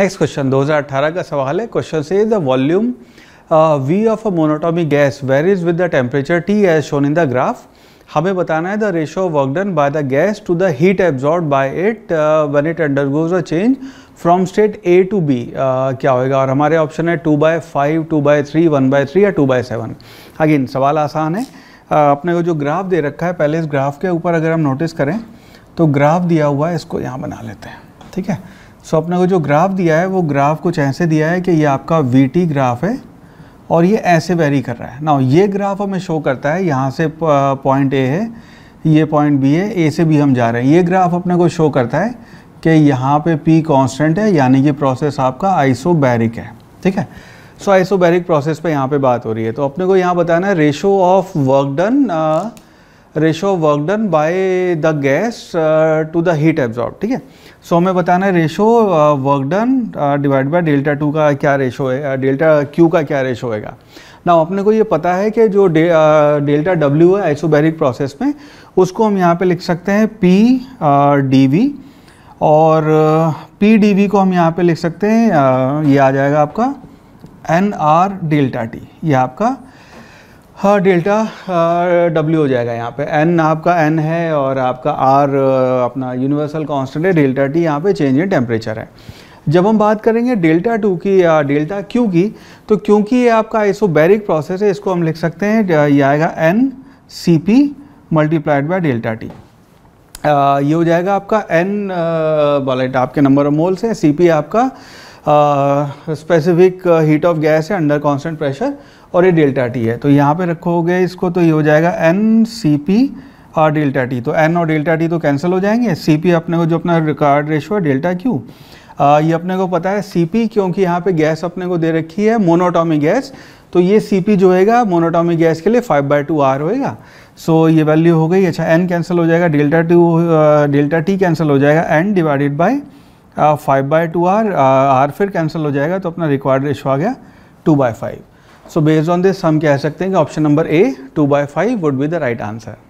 next question 2018 का सवाल है क्वेश्चन से the volume V of a monatomic gas varies with the temperature T as shown in the graph हमें बताना है the ratio work done by the gas to the heat absorb by it when it undergoes a change from state A to B क्या होएगा और हमारे option है two by five two by three one by three या two by seven again सवाल आसान है uh, अपने को जो ग्राफ दे रखा है पहले इस ग्राफ के ऊपर अगर हम नोटिस करें तो ग्राफ दिया हुआ है इसको यहाँ बना लेते हैं ठीक है सो अपने को जो ग्राफ दिया है वो ग्राफ कुछ ऐसे दिया है कि ये आपका वी ग्राफ है और ये ऐसे वेरी कर रहा है ना ये ग्राफ हमें शो करता है यहाँ से पॉइंट ए है ये पॉइंट बी है ए से भी हम जा रहे हैं ये ग्राफ अपने को शो करता है कि यहाँ पे पी कांस्टेंट है यानी कि प्रोसेस आपका आइसोबैरिक है ठीक है सो आइसोबैरिक प्रोसेस पे यहाँ पे बात हो रही है तो अपने को यहाँ बताना है ratio of work done ratio work done by the gas to the heat absorb ठीक है सो हमें बताना है ratio work done divide by delta two का क्या रेशो है डेल्टा uh, क्यू का क्या रेशो होएगा ना अपने को ये पता है कि जो डे, डेल्टा डब्ल्यू है आइसोबैरिक प्रोसेस में उसको हम यहाँ पे लिख सकते हैं पी डी वी और पी डी वी को हम यहाँ पे लिख सकते हैं uh, ये आ जाएगा आपका एन आर डेल्टा टी ये आपका हाँ डेल्टा डब्ल्यू हो जाएगा यहाँ पे एन आपका एन है और आपका आर अपना यूनिवर्सल कांस्टेंट है डेल्टा टी यहाँ पे चेंज इन टेम्परेचर है जब हम बात करेंगे डेल्टा टू की या डेल्टा क्यू की तो क्योंकि ये आपका आइसोबैरिक प्रोसेस है इसको हम लिख सकते हैं ये आएगा N C P multiplied by delta T ये हो जाएगा आपका एन बॉलेट आपके नंबर ऑफ मोल्स है सी पी आपका स्पेसिफिक हीट ऑफ गैस है अंडर कांस्टेंट प्रेशर और ये डेल्टा टी है तो यहाँ पे रखोगे इसको तो ये हो जाएगा एन सी पी और डेल्टा टी तो एन और डेल्टा टी तो कैंसिल हो जाएंगे सी पी अपने को जो अपना रिकॉर्ड रेशो है डेल्टा क्यू ये अपने को पता है सी पी क्योंकि यहाँ पे गैस अपने को दे रखी है मोनोटॉमिक गैस तो ये सी पी जो होगा मोनोटॉमिक गैस के लिए फाइव बाई टू आर होएगा सो ये वैल्यू हो गई अच्छा एन कैंसिल हो जाएगा delta to delta T cancel हो जाएगा n divided by five by two R R फिर कैंसिल हो जाएगा तो अपना रिक्वायर्ड रेशो आ गया two by five so based on this हम कह सकते हैं कि option number A two by five would be the right answer